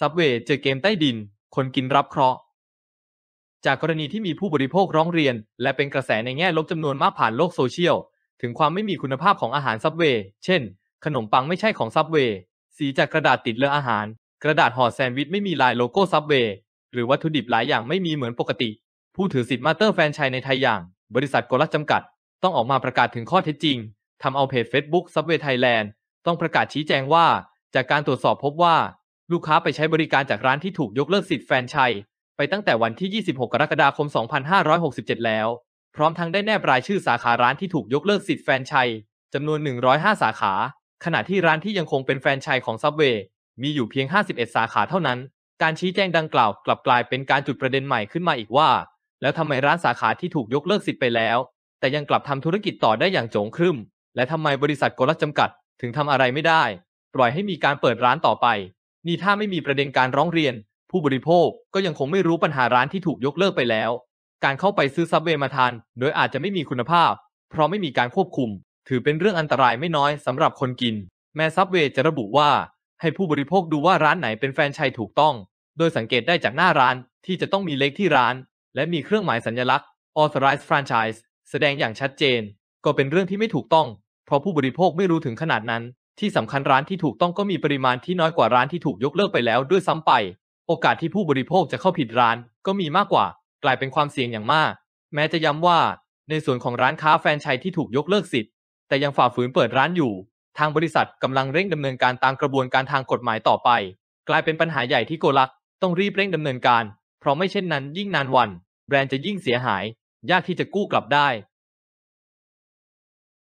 ซับเวย์เจอเกมใต้ดิน คนกินรับเคราะห์ จากกรณีที่มีผู้บริโภคร้องเรียน และเป็นกระแสในแง่ลบจำนวนมากผ่านโลกโซเชียล ถึงความไม่มีคุณภาพของอาหารซับเวย์เช่น ขนมปังไม่ใช่ของซับเวย์สีจากกระดาษติดเลอะอาหาร กระดาษห่อแซนด์วิชไม่มีลายโลโก้ซับเวย์หรือวัตถุดิบหลายอย่างไม่มีเหมือนปกติ ผู้ถือสิทธิ์มาเตอร์แฟนชายในไทยอย่าง บริษัทโกลัสจำกัดต้องออกมาประกาศถึงข้อเท็จจริงทำเอาเพจ Facebook Subway Thailand ต้องประกาศชี้แจงว่า จากการตรวจสอบพบว่าลูกค้าไปใช้บริการจากร้านที่ถูกยกเลิกสิทธิ์แฟรนไชส์ไปตั้งแต่วันที่ 26 กรกฎาคม 2567 แล้ว พร้อมทั้งได้แนบรายชื่อสาขาร้านที่ถูกยกเลิกสิทธิ์แฟรนไชส์จำนวน 105 สาขา ขณะที่ร้านที่ยังคงเป็นแฟรนไชส์ของซับเวย์มีอยู่เพียง 51 สาขาเท่านั้น การชี้แจงดังกล่าวกลับกลายเป็นการจุดประเด็นใหม่ขึ้นมาอีกว่า แล้วทำไมร้านสาขาที่ถูกยกเลิกสิทธิ์ไปแล้วแต่ยังกลับทำธุรกิจต่อได้อย่างโจงครึมและทำไมบริษัทกลักจำกัดถึงทำอะไรไม่ได้ ปล่อยให้มีการเปิดร้านต่อไปนี่ถ้าไม่มีประเด็นการร้องเรียน ผู้บริโภคก็ยังคงไม่รู้ปัญหาร้านที่ถูกยกเลิกไปแล้ว การเข้าไปซื้อซับเวย์มาทาน โดยอาจจะไม่มีคุณภาพเพราะไม่มีการควบคุม ถือเป็นเรื่องอันตรายไม่น้อยสำหรับคนกิน แม้ซับเวย์จะระบุว่า ให้ผู้บริโภคดูว่าร้านไหนเป็นแฟนชายถูกต้อง โดยสังเกตได้จากหน้าร้านที่จะต้องมีเลขที่ร้านและมีเครื่องหมายสัญลักษณ์ authorized franchise แสดงอย่างชัดเจน ก็เป็นเรื่องที่ไม่ถูกต้อง เพราะผู้บริโภคไม่รู้ถึงขนาดนั้นที่สำคัญร้านที่ถูกต้องก็มีปริมาณที่น้อยกว่าร้านที่ถูกยกเลิกไปแล้วด้วยซ้ำไป โอกาสที่ผู้บริโภคจะเข้าผิดร้านก็มีมากกว่า กลายเป็นความเสี่ยงอย่างมาก แม้จะย้ำว่า ในส่วนของร้านค้าแฟรนไชส์ที่ถูกยกเลิกสิทธิ์แต่ยังฝ่าฝืนเปิดร้านอยู่ ทางบริษัทกำลังเร่งดำเนินการตามกระบวนการทางกฎหมายต่อไป กลายเป็นปัญหาใหญ่ที่โกลักต้องรีบเร่งดำเนินการเพราะไม่เช่นนั้นยิ่งนานวัน แบรนด์จะยิ่งเสียหาย ยากที่จะกู้กลับได้